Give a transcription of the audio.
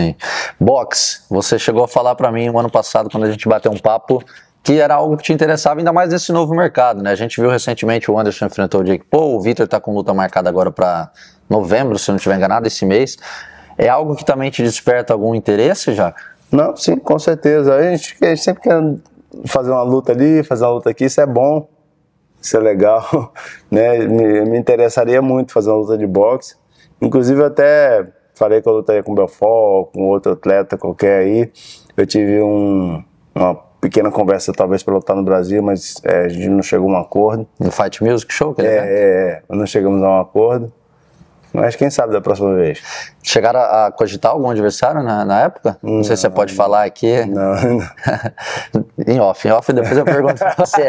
Sim. Box, você chegou a falar para mim no ano passado, quando a gente bateu um papo, que era algo que te interessava ainda mais nesse novo mercado, né? A gente viu recentemente o Anderson enfrentou o Jake Paul, o Vitor tá com luta marcada agora para novembro, se eu não estiver enganado, esse mês. É algo que também te desperta algum interesse já? Não, sim, com certeza. A gente, a gente sempre quer fazer uma luta ali, fazer uma luta aqui, isso é bom, isso é legal, né? Me, me interessaria muito fazer uma luta de boxe. Inclusive, até falei que eu lutaria com o Belfort, com outro atleta qualquer aí. Eu tive um, uma pequena conversa, talvez, para lutar no Brasil, mas é, a gente não chegou a um acordo. No Fight Music Show? Que é, é, é, é, não chegamos a um acordo. Mas quem sabe da próxima vez. Chegaram a, cogitar algum adversário na, na época? Não, não, sei se você pode falar aqui. Não, não. em off, em off, depois eu pergunto pra você.